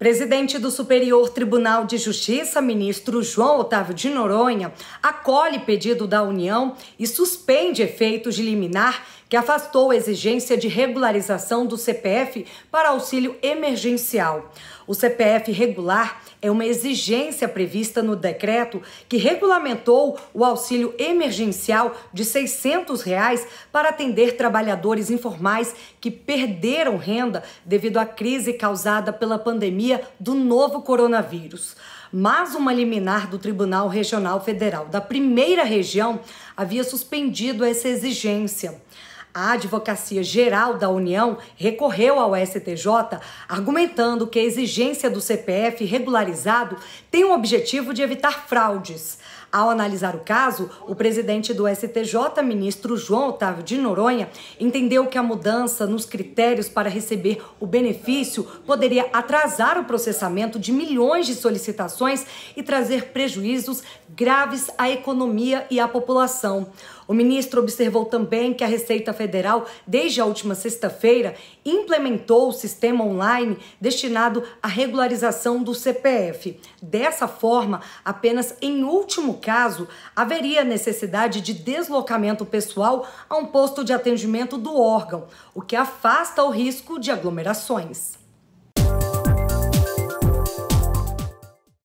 Presidente do Superior Tribunal de Justiça, ministro João Otávio de Noronha, acolhe pedido da União e suspende efeitos de liminar que afastou a exigência de regularização do CPF para auxílio emergencial. O CPF regular é uma exigência prevista no decreto que regulamentou o auxílio emergencial de R$ 600 reais para atender trabalhadores informais que perderam renda devido à crise causada pela pandemia do novo coronavírus mas uma liminar do Tribunal Regional Federal da Primeira Região havia suspendido essa exigência. A Advocacia Geral da União recorreu ao STJ, argumentando que a exigência do CPF regularizado tem o objetivo de evitar fraudes. Ao analisar o caso, o presidente do STJ, ministro João Otávio de Noronha, entendeu que a mudança nos critérios para receber o benefício poderia atrasar o processamento de milhões de solicitações e trazer prejuízos graves à economia e à população. O ministro observou também que a Receita Federal, desde a última sexta-feira, implementou o sistema online destinado à regularização do CPF. Dessa forma, apenas em último caso, haveria necessidade de deslocamento pessoal a um posto de atendimento do órgão, o que afasta o risco de aglomerações.